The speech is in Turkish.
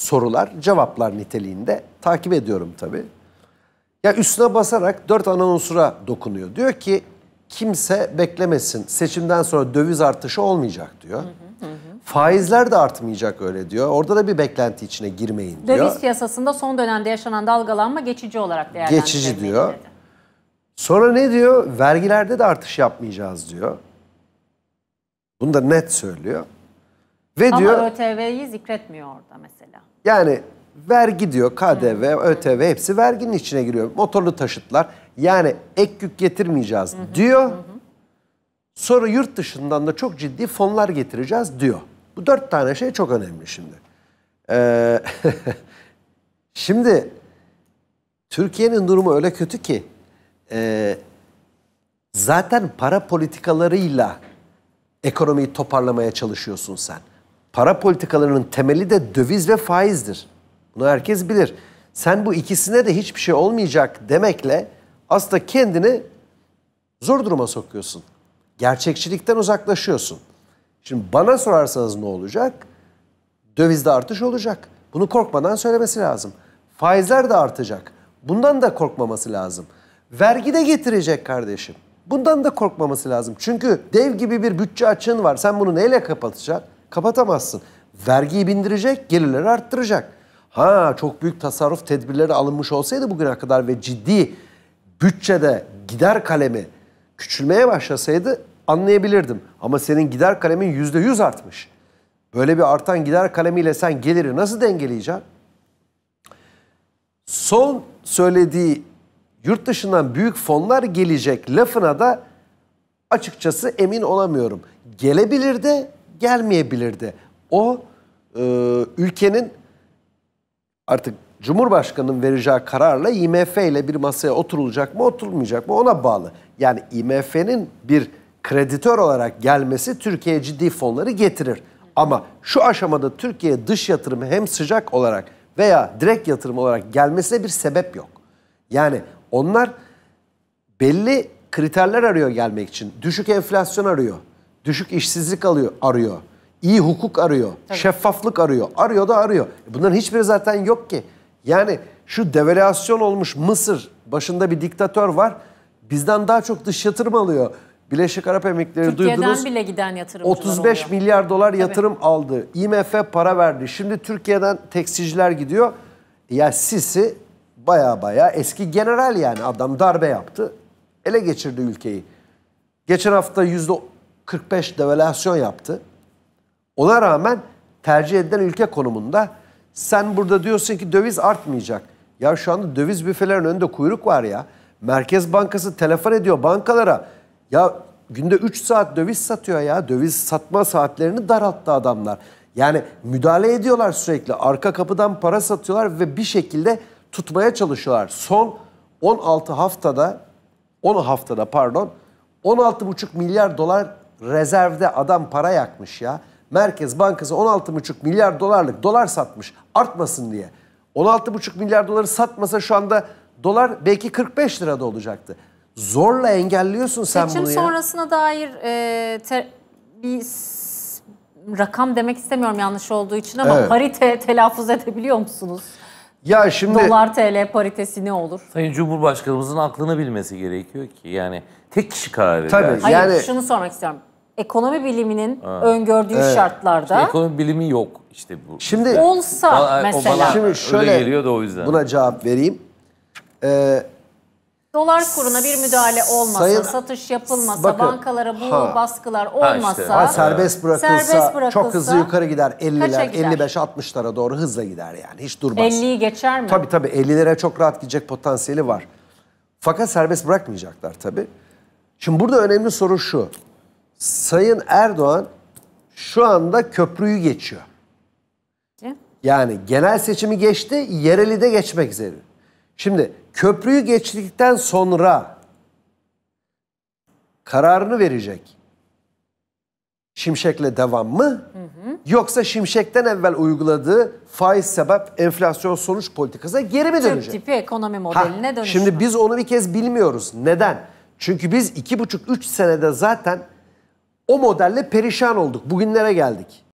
sorular, cevaplar niteliğinde takip ediyorum tabii. Ya üstüne basarak dört ana unsura dokunuyor. Diyor ki kimse beklemesin. Seçimden sonra döviz artışı olmayacak diyor. Hı hı hı. Faizler de artmayacak öyle diyor. Orada da bir beklenti içine girmeyin diyor. Döviz piyasasında son dönemde yaşanan dalgalanma geçici olarak değerlendirilmeli. Geçici diyor. Sonra ne diyor? Vergilerde de artış yapmayacağız diyor. Bunu da net söylüyor. Ve Ama diyor ÖTV'yi zikretmiyor orada mesela. yani vergi diyor KDV, ÖTV hepsi verginin içine giriyor. Motorlu taşıtlar yani ek yük getirmeyeceğiz diyor. Sonra yurt dışından da çok ciddi fonlar getireceğiz diyor. Bu dört tane şey çok önemli şimdi. Ee, şimdi Türkiye'nin durumu öyle kötü ki e, zaten para politikalarıyla ekonomiyi toparlamaya çalışıyorsun sen. Para politikalarının temeli de döviz ve faizdir. Bunu herkes bilir. Sen bu ikisine de hiçbir şey olmayacak demekle aslında kendini zor duruma sokuyorsun. Gerçekçilikten uzaklaşıyorsun. Şimdi bana sorarsanız ne olacak? Dövizde artış olacak. Bunu korkmadan söylemesi lazım. Faizler de artacak. Bundan da korkmaması lazım. Vergi de getirecek kardeşim. Bundan da korkmaması lazım. Çünkü dev gibi bir bütçe açığın var. Sen bunu neyle kapatacaksın? kapatamazsın. Vergiyi bindirecek, gelirleri arttıracak. Ha çok büyük tasarruf tedbirleri alınmış olsaydı bugüne kadar ve ciddi bütçede gider kalemi küçülmeye başlasaydı anlayabilirdim. Ama senin gider kalemin yüzde yüz artmış. Böyle bir artan gider kalemiyle sen geliri nasıl dengeleyeceksin? Son söylediği yurt dışından büyük fonlar gelecek lafına da açıkçası emin olamıyorum. Gelebilir de gelmeyebilirdi. O e, ülkenin artık Cumhurbaşkanı'nın vereceği kararla IMF ile bir masaya oturulacak mı oturulmayacak mı ona bağlı. Yani IMF'nin bir kreditör olarak gelmesi Türkiye'ye ciddi fonları getirir. Ama şu aşamada Türkiye'ye dış yatırım hem sıcak olarak veya direkt yatırım olarak gelmesine bir sebep yok. Yani onlar belli kriterler arıyor gelmek için. Düşük enflasyon arıyor. Düşük işsizlik alıyor, arıyor. İyi hukuk arıyor. Tabii. Şeffaflık arıyor. Arıyor da arıyor. E bunların hiçbiri zaten yok ki. Yani şu devalüasyon olmuş Mısır başında bir diktatör var. Bizden daha çok dış yatırım alıyor. Birleşik Arap Emirlikleri Türkiye'den duydunuz. bile giden yatırım. 35 oluyor. milyar dolar yatırım Tabii. aldı. IMF para verdi. Şimdi Türkiye'den tekstilciler gidiyor. E ya Sisi baya baya eski general yani adam darbe yaptı. Ele geçirdi ülkeyi. Geçen hafta yüzde 45 devalüasyon yaptı. Ona rağmen tercih edilen ülke konumunda sen burada diyorsun ki döviz artmayacak. Ya şu anda döviz büfelerin önünde kuyruk var ya. Merkez Bankası telefon ediyor bankalara. Ya günde 3 saat döviz satıyor ya. Döviz satma saatlerini daralttı adamlar. Yani müdahale ediyorlar sürekli. Arka kapıdan para satıyorlar ve bir şekilde tutmaya çalışıyorlar. Son 16 haftada 10 haftada pardon 16,5 milyar dolar Rezervde adam para yakmış ya. Merkez Bankası 16,5 milyar dolarlık dolar satmış artmasın diye. 16,5 milyar doları satmasa şu anda dolar belki 45 lirada olacaktı. Zorla engelliyorsun sen Seçim bunu ya. Seçim sonrasına dair e, te, bir rakam demek istemiyorum yanlış olduğu için ama evet. parite telaffuz edebiliyor musunuz? Ya şimdi dolar TL paritesi ne olur? Sayın Cumhurbaşkanımızın aklını bilmesi gerekiyor ki yani tek kişi karar eder. Tabii yani... Hayır, yani şunu sormak istiyorum ekonomi biliminin ha. öngördüğü evet. şartlarda. İşte ekonomi bilimi yok işte bu. Şimdi işte. olsa bana, mesela. Şimdi şöyle geliyor da o yüzden. Buna cevap vereyim. Ee, Dolar kuruna bir müdahale olmasa, sayın, satış yapılmasa, bakın, bankalara bu ha, baskılar olmasa, işte, ha, serbest, bırakılsa, serbest bırakılsa çok hızlı yukarı gider 50'ler, 55 60'lara doğru hızla gider yani hiç durmaz. 50'yi geçer mi? Tabii tabii 50'lere çok rahat gidecek potansiyeli var. Fakat serbest bırakmayacaklar tabii. Şimdi burada önemli soru şu. Sayın Erdoğan şu anda köprüyü geçiyor. Ne? Yani genel seçimi geçti, yereli de geçmek üzere. Şimdi köprüyü geçtikten sonra kararını verecek. Şimşek'le devam mı? Hı hı. Yoksa Şimşek'ten evvel uyguladığı faiz sebep enflasyon sonuç politikasına geri mi dönecek? Türk tipi ekonomi modeline ha, Şimdi biz onu bir kez bilmiyoruz. Neden? Çünkü biz iki buçuk üç senede zaten o modelle perişan olduk. Bugünlere geldik.